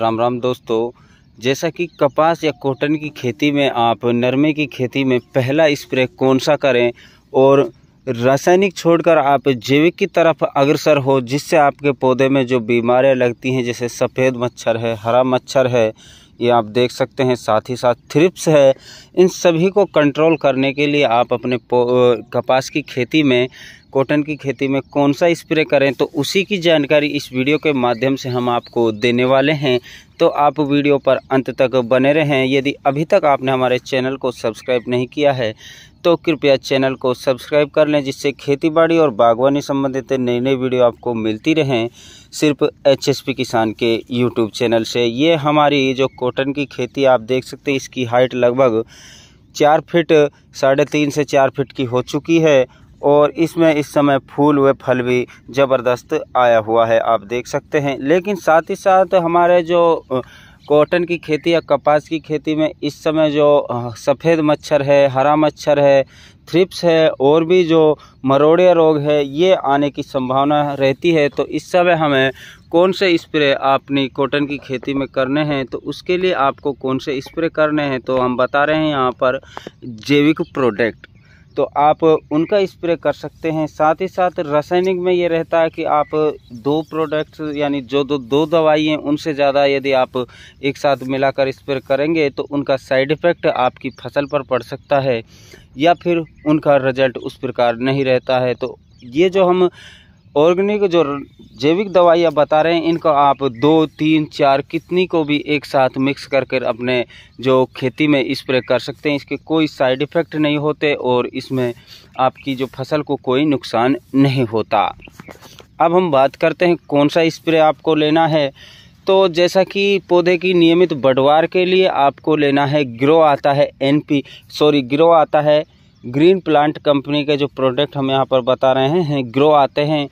राम राम दोस्तों जैसा कि कपास या कॉटन की खेती में आप नरमे की खेती में पहला स्प्रे कौन सा करें और रासायनिक छोड़कर आप जैविक की तरफ अग्रसर हो जिससे आपके पौधे में जो बीमारियां लगती हैं जैसे सफ़ेद मच्छर है हरा मच्छर है ये आप देख सकते हैं साथ ही साथ थ्रिप्स है इन सभी को कंट्रोल करने के लिए आप अपने कपास की खेती में कॉटन की खेती में कौन सा स्प्रे करें तो उसी की जानकारी इस वीडियो के माध्यम से हम आपको देने वाले हैं तो आप वीडियो पर अंत तक बने रहें यदि अभी तक आपने हमारे चैनल को सब्सक्राइब नहीं किया है तो कृपया चैनल को सब्सक्राइब कर लें जिससे खेतीबाड़ी और बागवानी संबंधित नई नई वीडियो आपको मिलती रहें सिर्फ एचएसपी किसान के यूट्यूब चैनल से ये हमारी जो कॉटन की खेती आप देख सकते हैं इसकी हाइट लगभग चार फिट साढ़े तीन से चार फिट की हो चुकी है और इसमें इस समय फूल व फल भी ज़बरदस्त आया हुआ है आप देख सकते हैं लेकिन साथ ही साथ हमारे जो कॉटन की खेती या कपास की खेती में इस समय जो सफ़ेद मच्छर है हरा मच्छर है थ्रिप्स है और भी जो मरोड़े रोग है ये आने की संभावना रहती है तो इस समय हमें कौन से स्प्रे अपनी कॉटन की खेती में करने हैं तो उसके लिए आपको कौन से स्प्रे करने हैं तो हम बता रहे हैं यहाँ पर जैविक प्रोडक्ट तो आप उनका स्प्रे कर सकते हैं साथ ही साथ रासायनिक में ये रहता है कि आप दो प्रोडक्ट्स यानी जो दो दो दवाई हैं उनसे ज़्यादा यदि आप एक साथ मिलाकर स्प्रे करेंगे तो उनका साइड इफ़ेक्ट आपकी फसल पर पड़ सकता है या फिर उनका रिजल्ट उस प्रकार नहीं रहता है तो ये जो हम ऑर्गेनिक जो जैविक दवाइयाँ बता रहे हैं इनको आप दो तीन चार कितनी को भी एक साथ मिक्स कर कर अपने जो खेती में स्प्रे कर सकते हैं इसके कोई साइड इफ़ेक्ट नहीं होते और इसमें आपकी जो फसल को कोई नुकसान नहीं होता अब हम बात करते हैं कौन सा स्प्रे आपको लेना है तो जैसा कि पौधे की नियमित बढ़वार के लिए आपको लेना है ग्रो आता है एन सॉरी ग्रो आता है ग्रीन प्लांट कंपनी के जो प्रोडक्ट हम यहाँ पर बता रहे हैं ग्रो आते हैं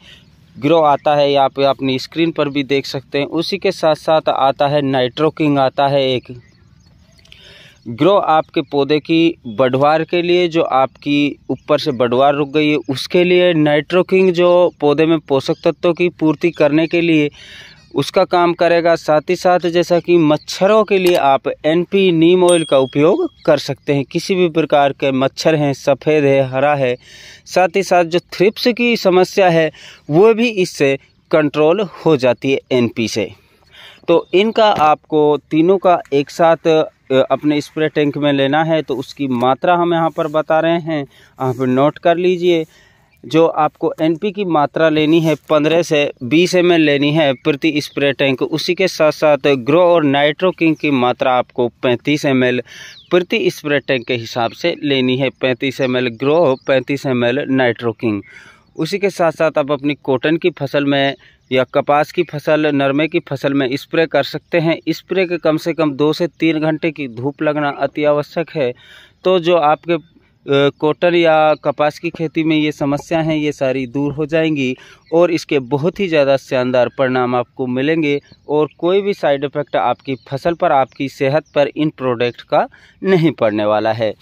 ग्रो आता है यहाँ पे अपनी स्क्रीन पर भी देख सकते हैं उसी के साथ साथ आता है नाइट्रोकिंग आता है एक ग्रो आपके पौधे की बढ़वार के लिए जो आपकी ऊपर से बढ़वार रुक गई है उसके लिए नाइट्रोकिंग जो पौधे में पोषक तत्वों की पूर्ति करने के लिए उसका काम करेगा साथ ही साथ जैसा कि मच्छरों के लिए आप एन पी नीम ऑयल का उपयोग कर सकते हैं किसी भी प्रकार के मच्छर हैं सफ़ेद है हरा है साथ ही साथ जो थ्रिप्स की समस्या है वो भी इससे कंट्रोल हो जाती है एन पी से तो इनका आपको तीनों का एक साथ अपने स्प्रे टैंक में लेना है तो उसकी मात्रा हम यहाँ पर बता रहे हैं आप नोट कर लीजिए जो आपको एनपी की मात्रा लेनी है 15 से 20 एम लेनी है प्रति स्प्रे टैंक उसी के साथ साथ ग्रो और नाइट्रो किंग की मात्रा आपको 35 एम प्रति स्प्रे टैंक के हिसाब से लेनी है 35 M grow 35 M nitro king उसी के साथ साथ आप अपनी कॉटन की फसल में या कपास की फसल नरमे की फसल में स्प्रे कर सकते हैं स्प्रे के कम से कम दो से तीन घंटे की धूप लगना अति आवश्यक है तो जो आपके कॉटन या कपास की खेती में ये समस्या हैं ये सारी दूर हो जाएंगी और इसके बहुत ही ज़्यादा शानदार परिणाम आपको मिलेंगे और कोई भी साइड इफ़ेक्ट आपकी फसल पर आपकी सेहत पर इन प्रोडक्ट का नहीं पड़ने वाला है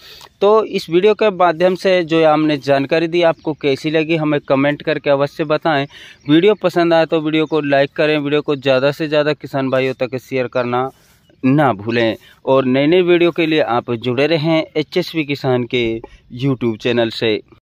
तो इस वीडियो के माध्यम से जो हमने जानकारी दी आपको कैसी लगी हमें कमेंट करके अवश्य बताएं वीडियो पसंद आए तो वीडियो को लाइक करें वीडियो को ज़्यादा से ज़्यादा किसान भाइयों तक शेयर करना ना भूलें और नए नए वीडियो के लिए आप जुड़े रहें एच एस वी किसान के यूट्यूब चैनल से